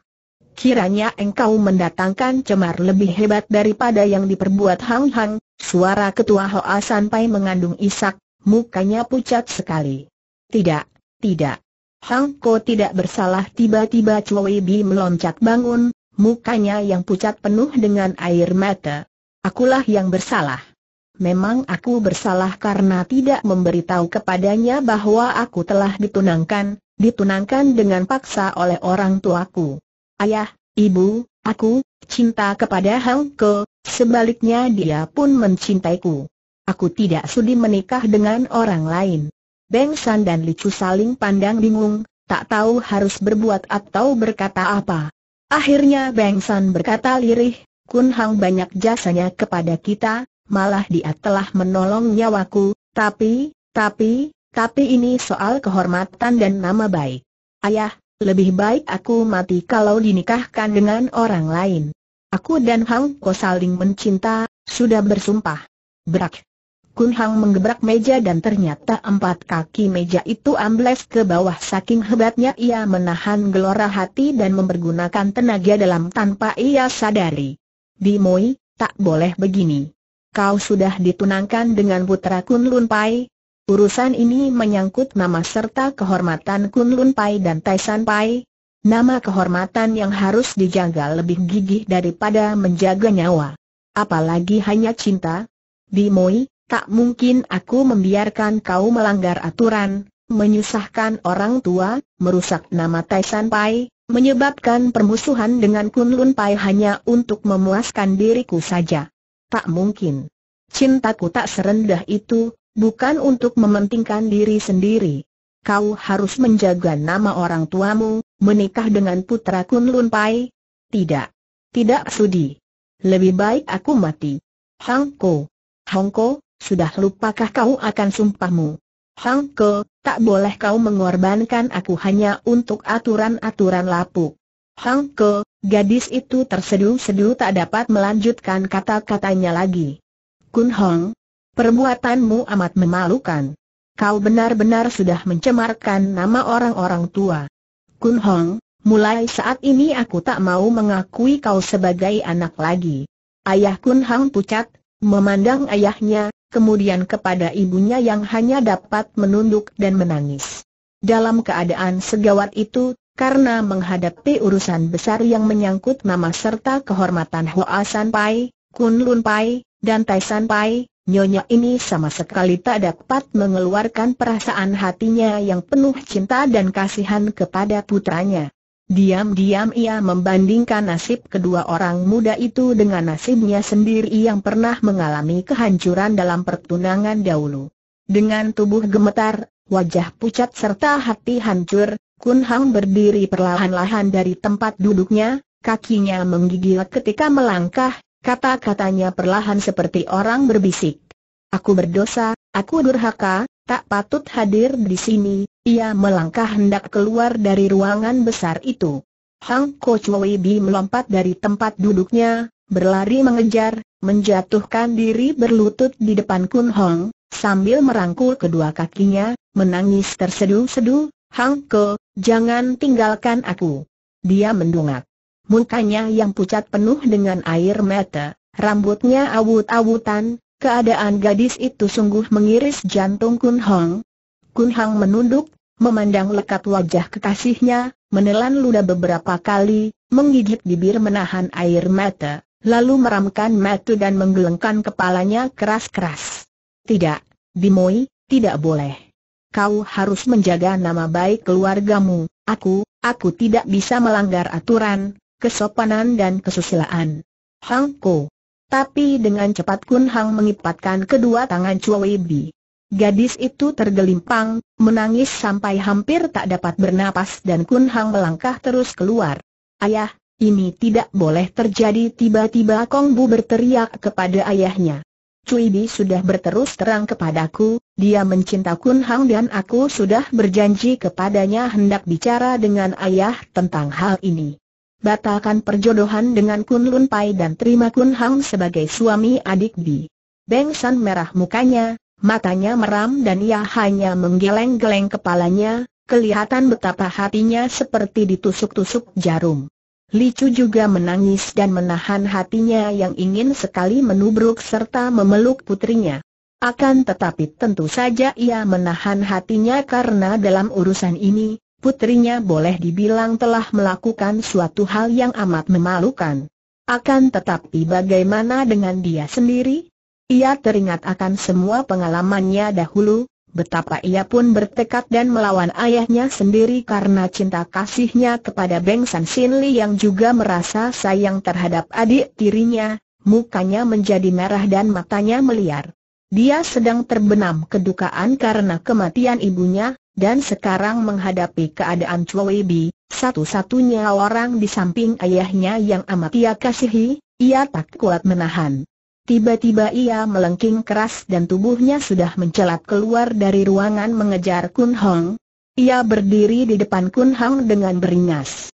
Kiranya engkau mendatangkan cemar lebih hebat daripada yang diperbuat Hang Hang, suara ketua Hoa Sanpai mengandung isak, mukanya pucat sekali. Tidak, tidak. Hang Ko tidak bersalah tiba-tiba Wei Bi meloncat bangun, mukanya yang pucat penuh dengan air mata. Akulah yang bersalah. Memang aku bersalah karena tidak memberitahu kepadanya bahwa aku telah ditunangkan, ditunangkan dengan paksa oleh orang tuaku. Ayah, ibu, aku, cinta kepada Hang Ko, sebaliknya dia pun mencintaiku. Aku tidak sudi menikah dengan orang lain. Beng San dan Licu saling pandang bingung, tak tahu harus berbuat atau berkata apa. Akhirnya Beng San berkata lirih, Kun Hang banyak jasanya kepada kita, malah dia telah menolong nyawaku, tapi, tapi, tapi ini soal kehormatan dan nama baik. Ayah, lebih baik aku mati kalau dinikahkan dengan orang lain. Aku dan Hang Ko saling mencinta, sudah bersumpah. Berak, Kun Hang menggebrak meja dan ternyata empat kaki meja itu ambles ke bawah saking hebatnya ia menahan gelora hati dan mempergunakan tenaga dalam tanpa ia sadari. Dimoi, tak boleh begini. Kau sudah ditunangkan dengan putra Kun Lun Pai. Urusan ini menyangkut nama serta kehormatan Kun Lun Pai dan Tai San Pai. Nama kehormatan yang harus dijaga lebih gigih daripada menjaga nyawa. Apalagi hanya cinta. Dimoi, Tak mungkin aku membiarkan kau melanggar aturan, menyusahkan orang tua, merusak nama Taisan Pai, menyebabkan permusuhan dengan Kunlun Pai hanya untuk memuaskan diriku saja. Tak mungkin. Cintaku tak serendah itu, bukan untuk mementingkan diri sendiri. Kau harus menjaga nama orang tuamu, menikah dengan putra Kunlun Pai. Tidak. Tidak sudi. Lebih baik aku mati. Hangko. Hongko, sudah lupakah kau akan sumpahmu? Hang Ke, tak boleh kau mengorbankan aku hanya untuk aturan-aturan lapuk. Hang Ke, gadis itu terseduh-seduh tak dapat melanjutkan kata-katanya lagi. Kun Hong, perbuatanmu amat memalukan. Kau benar-benar sudah mencemarkan nama orang-orang tua. Kun Hong, mulai saat ini aku tak mau mengakui kau sebagai anak lagi. Ayah Kun Hong pucat, memandang ayahnya, kemudian kepada ibunya yang hanya dapat menunduk dan menangis. Dalam keadaan segawat itu, karena menghadapi urusan besar yang menyangkut nama serta kehormatan Hoa San Pai, Kun Lun Pai, dan Tai San Pai, Nyonya ini sama sekali tak dapat mengeluarkan perasaan hatinya yang penuh cinta dan kasihan kepada putranya. Diam-diam ia membandingkan nasib kedua orang muda itu dengan nasibnya sendiri yang pernah mengalami kehancuran dalam pertunangan dahulu. Dengan tubuh gemetar, wajah pucat serta hati hancur, Kun Hang berdiri perlahan-lahan dari tempat duduknya, kakinya menggigil ketika melangkah, kata-katanya perlahan seperti orang berbisik. Aku berdosa, aku durhaka, tak patut hadir di sini, ia melangkah hendak keluar dari ruangan besar itu. Hang Ko Chui Bi melompat dari tempat duduknya, berlari mengejar, menjatuhkan diri berlutut di depan Kun Hong, sambil merangkul kedua kakinya, menangis terseduh-seduh, Hang Ko, jangan tinggalkan aku. Dia mendungak. Mukanya yang pucat penuh dengan air mata, rambutnya awut-awutan, keadaan gadis itu sungguh mengiris jantung Kun Hong, Kun Hong menunduk memandang lekat wajah kekasihnya, menelan luda beberapa kali, menggigit bibir menahan air mata, lalu meramkan mata dan menggelengkan kepalanya keras-keras. Tidak, Bimoi, tidak boleh. Kau harus menjaga nama baik keluargamu, aku, aku tidak bisa melanggar aturan, kesopanan dan kesusilaan. Hang Ko. Tapi dengan cepat Kun Hang mengipatkan kedua tangan Chua Wei Bi. Gadis itu tergelimpang, menangis sampai hampir tak dapat bernapas dan Kun Hang melangkah terus keluar. Ayah, ini tidak boleh terjadi tiba-tiba Kong Bu berteriak kepada ayahnya. Cui Bi sudah berterus terang kepadaku, dia mencinta Kun Hang dan aku sudah berjanji kepadanya hendak bicara dengan ayah tentang hal ini. Batalkan perjodohan dengan Kun Lun Pai dan terima Kun Hang sebagai suami adik Bi. Beng San merah mukanya, matanya meram dan ia hanya menggeleng-geleng kepalanya, kelihatan betapa hatinya seperti ditusuk-tusuk jarum. Licu juga menangis dan menahan hatinya yang ingin sekali menubruk serta memeluk putrinya. Akan tetapi tentu saja ia menahan hatinya karena dalam urusan ini, putrinya boleh dibilang telah melakukan suatu hal yang amat memalukan. Akan tetapi bagaimana dengan dia sendiri? Ia teringat akan semua pengalamannya dahulu, betapa ia pun bertekad dan melawan ayahnya sendiri karena cinta kasihnya kepada Beng San Sin Li yang juga merasa sayang terhadap adik tirinya, mukanya menjadi merah dan matanya meliar. Dia sedang terbenam kedukaan karena kematian ibunya, dan sekarang menghadapi keadaan Wei Bi, satu-satunya orang di samping ayahnya yang amat ia kasihi, ia tak kuat menahan. Tiba-tiba ia melengking keras dan tubuhnya sudah mencelat keluar dari ruangan mengejar Kun Hong. Ia berdiri di depan Kun Hong dengan beringas.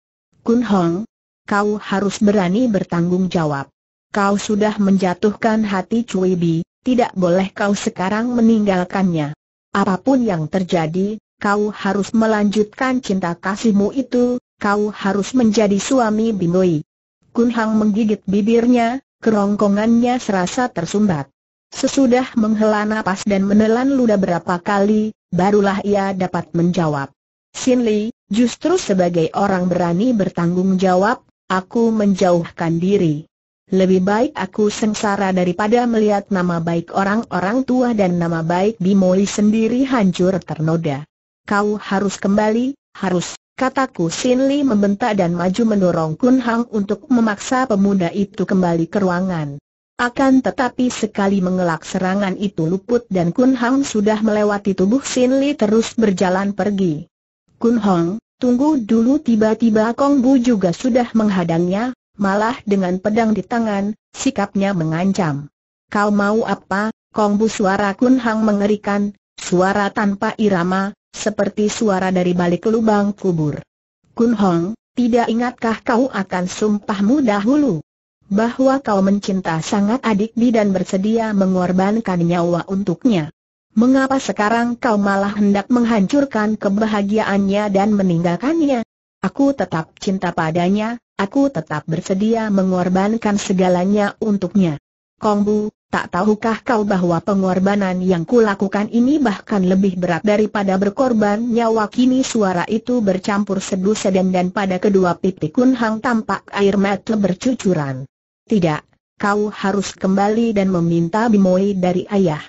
Kun Hong, kau harus berani bertanggung jawab. Kau sudah menjatuhkan hati Cui Bi, tidak boleh kau sekarang meninggalkannya. Apapun yang terjadi, kau harus melanjutkan cinta kasihmu itu, kau harus menjadi suami Bimoi. Kun Hong menggigit bibirnya, kerongkongannya serasa tersumbat. Sesudah menghela nafas dan menelan ludah berapa kali, barulah ia dapat menjawab. Sin Li, justru sebagai orang berani bertanggung jawab, aku menjauhkan diri. Lebih baik aku sengsara daripada melihat nama baik orang-orang tua dan nama baik Bimoli sendiri hancur ternoda. Kau harus kembali, harus, Kataku Sin Li membentak dan maju mendorong Kun Hang untuk memaksa pemuda itu kembali ke ruangan. Akan tetapi sekali mengelak serangan itu luput dan Kun Hang sudah melewati tubuh Sin Li terus berjalan pergi. Kun Hong, tunggu dulu tiba-tiba Kong Bu juga sudah menghadangnya, malah dengan pedang di tangan, sikapnya mengancam. Kau mau apa, Kong Bu suara Kun Hang mengerikan, suara tanpa irama, seperti suara dari balik lubang kubur. Kun Hong, tidak ingatkah kau akan sumpahmu dahulu? Bahwa kau mencinta sangat adik Bi dan bersedia mengorbankan nyawa untuknya. Mengapa sekarang kau malah hendak menghancurkan kebahagiaannya dan meninggalkannya? Aku tetap cinta padanya, aku tetap bersedia mengorbankan segalanya untuknya. Kong Bu. Tak tahukah kau bahwa pengorbanan yang kulakukan ini bahkan lebih berat daripada berkorban nyawa kini suara itu bercampur sedu sedang dan pada kedua pipi Kun Hang tampak air mata bercucuran. Tidak, kau harus kembali dan meminta bimoi dari ayah.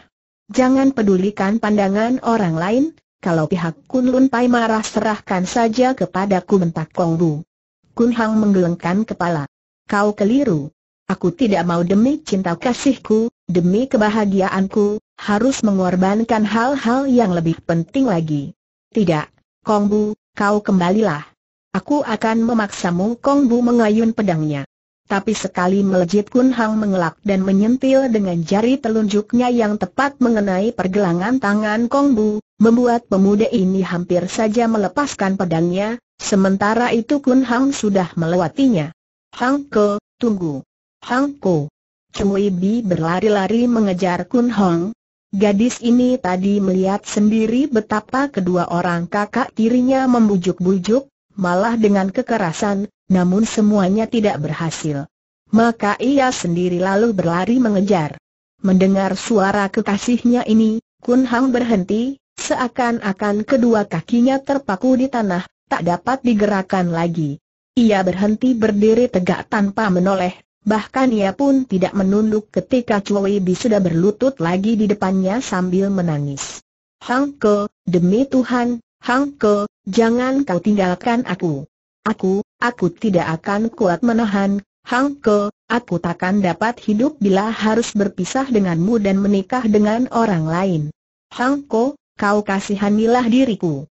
Jangan pedulikan pandangan orang lain, kalau pihak Kun Lun Pai marah serahkan saja kepadaku bentak Kong Bu. Kun Hang menggelengkan kepala. Kau keliru. Aku tidak mau demi cinta kasihku, demi kebahagiaanku, harus mengorbankan hal-hal yang lebih penting lagi. Tidak, Kongbu, kau kembalilah. Aku akan memaksamu Kongbu mengayun pedangnya. Tapi sekali melejit Kun Hang mengelak dan menyentil dengan jari telunjuknya yang tepat mengenai pergelangan tangan Kongbu, membuat pemuda ini hampir saja melepaskan pedangnya, sementara itu Kun Hang sudah melewatinya. Hang Ke, tunggu. Hang Po. Cui Bi berlari-lari mengejar Kun Hong. Gadis ini tadi melihat sendiri betapa kedua orang kakak tirinya membujuk-bujuk, malah dengan kekerasan, namun semuanya tidak berhasil. Maka ia sendiri lalu berlari mengejar. Mendengar suara kekasihnya ini, Kun Hang berhenti, seakan-akan kedua kakinya terpaku di tanah, tak dapat digerakkan lagi. Ia berhenti berdiri tegak tanpa menoleh, Bahkan ia pun tidak menunduk ketika Cui Bi sudah berlutut lagi di depannya sambil menangis. Hang Ke, demi Tuhan, Hang Ke, jangan kau tinggalkan aku. Aku, aku tidak akan kuat menahan, Hang Ke, aku takkan dapat hidup bila harus berpisah denganmu dan menikah dengan orang lain. Hang Ko, kau kasihanilah diriku.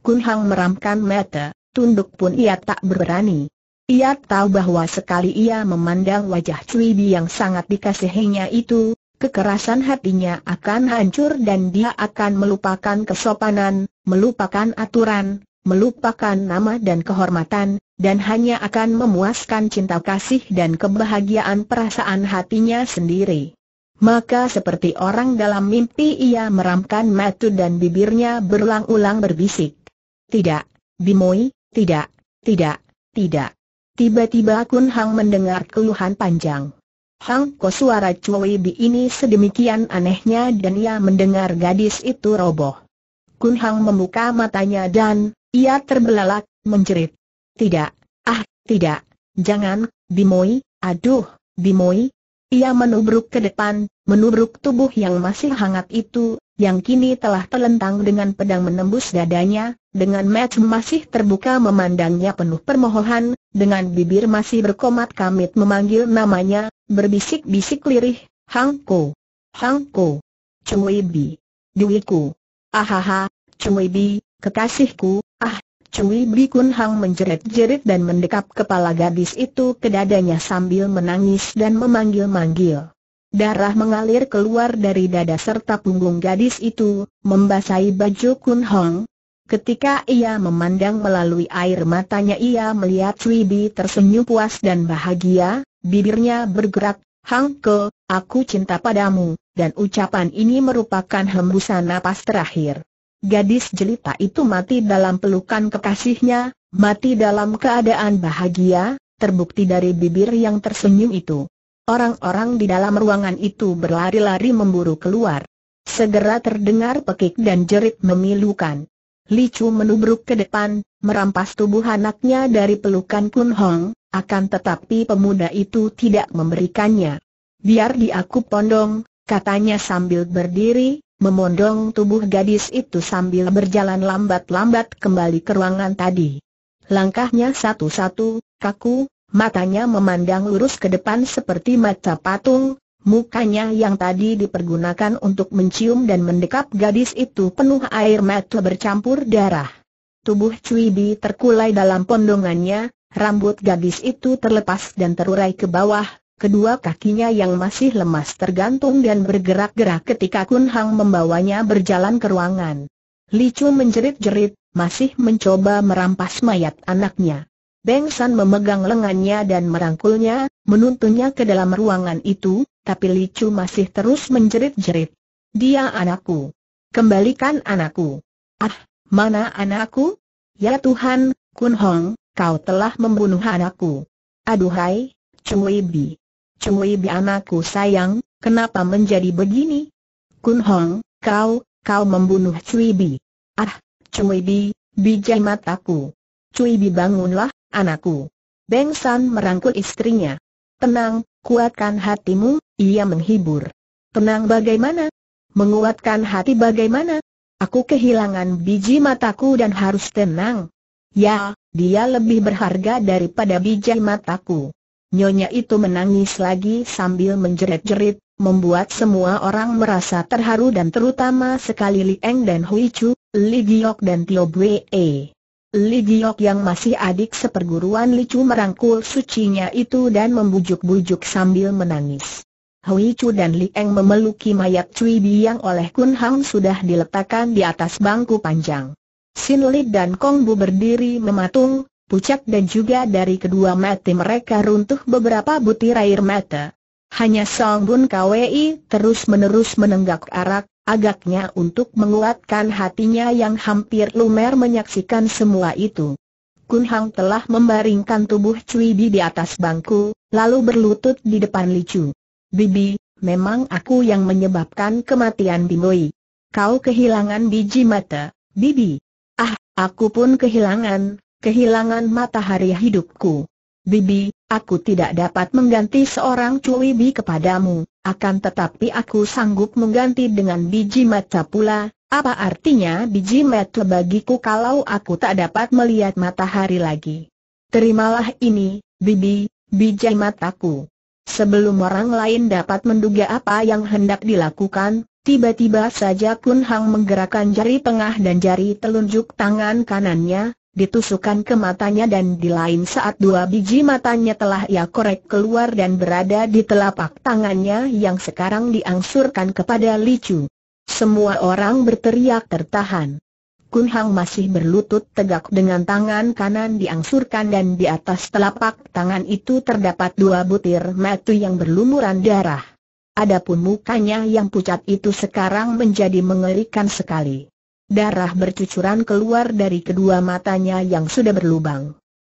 Kun Hang meramkan mata, tunduk pun ia tak berani. Ia tahu bahwa sekali ia memandang wajah Cui Bi yang sangat dikasihinya itu, kekerasan hatinya akan hancur dan dia akan melupakan kesopanan, melupakan aturan, melupakan nama dan kehormatan, dan hanya akan memuaskan cinta kasih dan kebahagiaan perasaan hatinya sendiri. Maka seperti orang dalam mimpi ia meramkan mata dan bibirnya berulang-ulang berbisik. Tidak, Bimoi, tidak, tidak, tidak. Tiba-tiba Kun Hang mendengar keluhan panjang. Hang kok suara Cui Bi ini sedemikian anehnya dan ia mendengar gadis itu roboh. Kun Hang membuka matanya dan, ia terbelalak, menjerit. Tidak, ah, tidak, jangan, Bimoi, aduh, Bimoi. Ia menubruk ke depan, menubruk tubuh yang masih hangat itu, yang kini telah telentang dengan pedang menembus dadanya, dengan match masih terbuka memandangnya penuh permohonan, dengan bibir masih berkomat kamit memanggil namanya, berbisik-bisik lirih, Hang Ko. Cui Bi, Duiku, ahaha, Cui Bi, kekasihku, ah, Cui Bi Kun Hang menjerit-jerit dan mendekap kepala gadis itu ke dadanya sambil menangis dan memanggil-manggil. Darah mengalir keluar dari dada serta punggung gadis itu, membasahi baju Kun Hong, Ketika ia memandang melalui air matanya ia melihat Bi tersenyum puas dan bahagia, bibirnya bergerak, Hang Ke, aku cinta padamu, dan ucapan ini merupakan hembusan napas terakhir. Gadis jelita itu mati dalam pelukan kekasihnya, mati dalam keadaan bahagia, terbukti dari bibir yang tersenyum itu. Orang-orang di dalam ruangan itu berlari-lari memburu keluar. Segera terdengar pekik dan jerit memilukan. Chu menubruk ke depan, merampas tubuh anaknya dari pelukan Kun Hong, akan tetapi pemuda itu tidak memberikannya. Biar diaku pondong, katanya sambil berdiri, memondong tubuh gadis itu sambil berjalan lambat-lambat kembali ke ruangan tadi. Langkahnya satu-satu, kaku, matanya memandang lurus ke depan seperti mata patung, Mukanya yang tadi dipergunakan untuk mencium dan mendekap gadis itu penuh air mata bercampur darah. Tubuh Cui Bi terkulai dalam pondongannya, rambut gadis itu terlepas dan terurai ke bawah, kedua kakinya yang masih lemas tergantung dan bergerak-gerak ketika Kun Hang membawanya berjalan ke ruangan. Licu menjerit-jerit, masih mencoba merampas mayat anaknya. Beng San memegang lengannya dan merangkulnya, menuntunnya ke dalam ruangan itu, tapi Li Chu masih terus menjerit-jerit. Dia anakku. Kembalikan anakku. Ah, mana anakku? Ya Tuhan, Kun Hong, kau telah membunuh anakku. Aduhai, Cui Bi. Cui Bi anakku sayang, kenapa menjadi begini? Kun Hong, kau, kau membunuh Cui Bi. Ah, Cui Bi, bijai mataku. Cui Bi bangunlah, anakku. Beng San merangkul istrinya. Tenang, kuatkan hatimu, ia menghibur. Tenang bagaimana? Menguatkan hati bagaimana? Aku kehilangan biji mataku dan harus tenang. Ya, dia lebih berharga daripada biji mataku. Nyonya itu menangis lagi sambil menjerit-jerit, membuat semua orang merasa terharu dan terutama sekali Li Eng dan Hui Chu, Li Giok dan Tio Bwe. Li Giok yang masih adik seperguruan Li Chu merangkul sucinya itu dan membujuk-bujuk sambil menangis. Hui Chu dan Li Eng memeluki mayat Cui Bi yang oleh Kun Hang sudah diletakkan di atas bangku panjang. Sin Li dan Kong Bu berdiri mematung, pucat dan juga dari kedua mati mereka runtuh beberapa butir air mata. Hanya Song Bun Kwei terus menerus menenggak arak, agaknya untuk menguatkan hatinya yang hampir lumer menyaksikan semua itu. Kun Hang telah membaringkan tubuh Cui Bi di atas bangku, lalu berlutut di depan Li Chu. Bibi, memang aku yang menyebabkan kematian Bimoi. Kau kehilangan biji mata, Bibi. Ah, aku pun kehilangan, kehilangan matahari hidupku. Bibi, Aku tidak dapat mengganti seorang cuwi bi kepadamu, akan tetapi aku sanggup mengganti dengan biji mata pula. Apa artinya biji mata bagiku kalau aku tak dapat melihat matahari lagi? Terimalah ini, bibi, biji mataku. Sebelum orang lain dapat menduga apa yang hendak dilakukan, tiba-tiba saja Kun Hang menggerakkan jari tengah dan jari telunjuk tangan kanannya, ditusukan ke matanya dan di lain saat dua biji matanya telah ia korek keluar dan berada di telapak tangannya yang sekarang diangsurkan kepada Chu. Semua orang berteriak tertahan. Kun Hang masih berlutut tegak dengan tangan kanan diangsurkan dan di atas telapak tangan itu terdapat dua butir metu yang berlumuran darah. Adapun mukanya yang pucat itu sekarang menjadi mengerikan sekali. Darah bercucuran keluar dari kedua matanya yang sudah berlubang.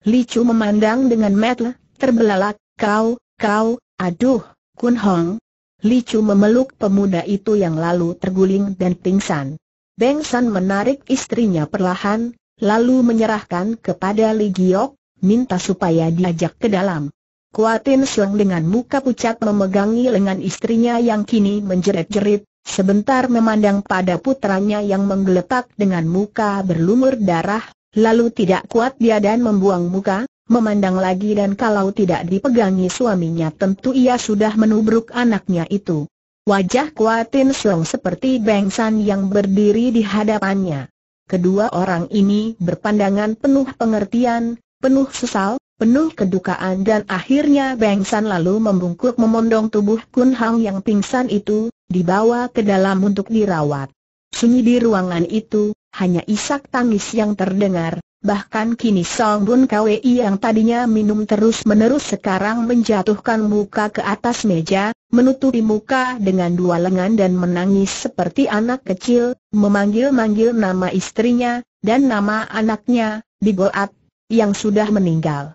Li Chu memandang dengan mata terbelalak, kau, kau, aduh, Kun Hong. Li Chu memeluk pemuda itu yang lalu terguling dan pingsan. Beng San menarik istrinya perlahan, lalu menyerahkan kepada Li Giok, minta supaya diajak ke dalam. Kuatin Siong dengan muka pucat memegangi lengan istrinya yang kini menjerit-jerit, sebentar memandang pada putranya yang menggeletak dengan muka berlumur darah, lalu tidak kuat dia dan membuang muka, memandang lagi dan kalau tidak dipegangi suaminya tentu ia sudah menubruk anaknya itu. Wajah Kuatin Song seperti bengsan yang berdiri di hadapannya. Kedua orang ini berpandangan penuh pengertian, penuh sesal, penuh kedukaan dan akhirnya Beng San lalu membungkuk memondong tubuh Kun Hang yang pingsan itu, dibawa ke dalam untuk dirawat. Sunyi di ruangan itu, hanya isak tangis yang terdengar, bahkan kini Song Bun Kwi yang tadinya minum terus-menerus sekarang menjatuhkan muka ke atas meja, menutupi muka dengan dua lengan dan menangis seperti anak kecil, memanggil-manggil nama istrinya, dan nama anaknya, Bigolat, yang sudah meninggal.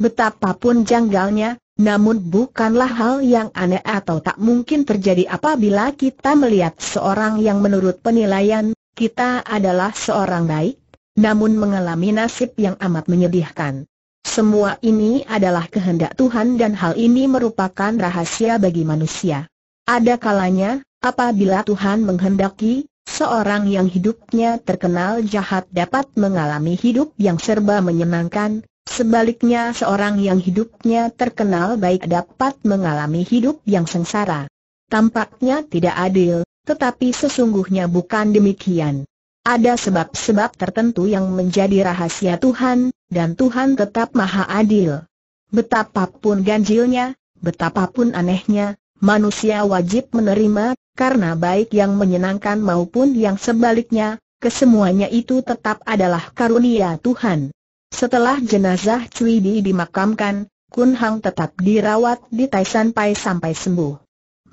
Betapapun janggalnya, namun bukanlah hal yang aneh atau tak mungkin terjadi apabila kita melihat seorang yang menurut penilaian, kita adalah seorang baik, namun mengalami nasib yang amat menyedihkan. Semua ini adalah kehendak Tuhan dan hal ini merupakan rahasia bagi manusia. Ada kalanya, apabila Tuhan menghendaki, seorang yang hidupnya terkenal jahat dapat mengalami hidup yang serba menyenangkan, Sebaliknya seorang yang hidupnya terkenal baik dapat mengalami hidup yang sengsara. Tampaknya tidak adil, tetapi sesungguhnya bukan demikian. Ada sebab-sebab tertentu yang menjadi rahasia Tuhan, dan Tuhan tetap maha adil. Betapapun ganjilnya, betapapun anehnya, manusia wajib menerima, karena baik yang menyenangkan maupun yang sebaliknya, kesemuanya itu tetap adalah karunia Tuhan. Setelah jenazah Cui Di dimakamkan, Kun Hang tetap dirawat di Taisan Pai sampai sembuh.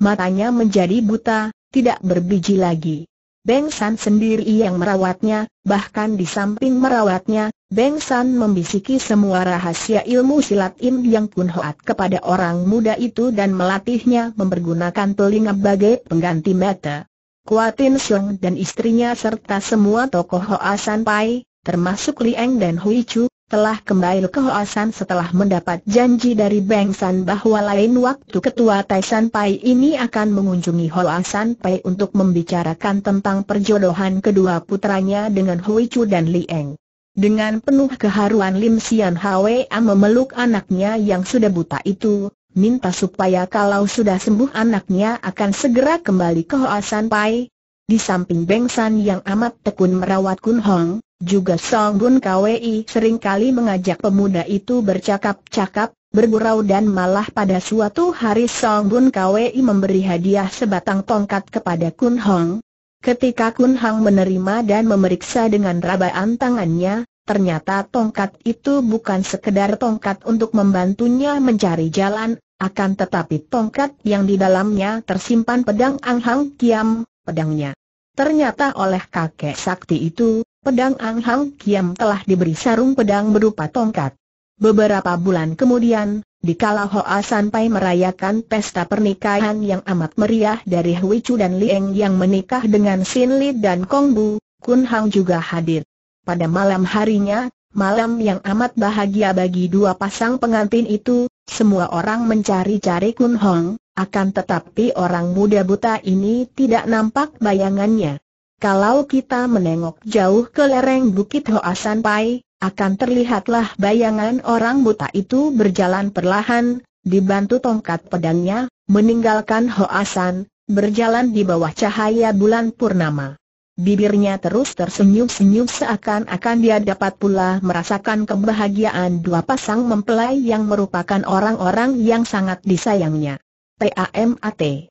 Matanya menjadi buta, tidak berbiji lagi. Beng San sendiri yang merawatnya, bahkan di samping merawatnya, Beng San membisiki semua rahasia ilmu silat Im yang Kun Hoat kepada orang muda itu dan melatihnya mempergunakan telinga bagai pengganti mata. Kuatin Siong dan istrinya serta semua tokoh Hoa San Pai, termasuk Lieng dan Hui Chu, telah kembali ke Hoasan setelah mendapat janji dari Beng San bahwa lain waktu ketua Taishan Pai ini akan mengunjungi Hoasan Pai untuk membicarakan tentang perjodohan kedua putranya dengan Hui Chu dan Lieng. Dengan penuh keharuan Lim Sian Hwa memeluk anaknya yang sudah buta itu, minta supaya kalau sudah sembuh anaknya akan segera kembali ke Hoasan Pai. Di samping Beng San yang amat tekun merawat Kun Hong, juga Song Bun Kwi seringkali mengajak pemuda itu bercakap-cakap, bergurau dan malah pada suatu hari Song Bun Kwi memberi hadiah sebatang tongkat kepada Kun Hong. Ketika Kun Hong menerima dan memeriksa dengan rabaan tangannya, ternyata tongkat itu bukan sekedar tongkat untuk membantunya mencari jalan, akan tetapi tongkat yang di dalamnya tersimpan pedang Ang Hang Kiam, pedangnya. Ternyata oleh kakek sakti itu, Pedang Ang Hang Kiam telah diberi sarung pedang berupa tongkat. Beberapa bulan kemudian, di dikala Hoa Sanpai merayakan pesta pernikahan yang amat meriah dari Hui Chu dan Lieng yang menikah dengan Sin Li dan Kong Bu, Kun Hang juga hadir. Pada malam harinya, malam yang amat bahagia bagi dua pasang pengantin itu, semua orang mencari-cari Kun Hong, akan tetapi orang muda buta ini tidak nampak bayangannya. Kalau kita menengok jauh ke lereng Bukit Hoa Pai, akan terlihatlah bayangan orang buta itu berjalan perlahan, dibantu tongkat pedangnya, meninggalkan Hoasan, berjalan di bawah cahaya bulan purnama. Bibirnya terus tersenyum-senyum seakan-akan dia dapat pula merasakan kebahagiaan dua pasang mempelai yang merupakan orang-orang yang sangat disayangnya. PAMAT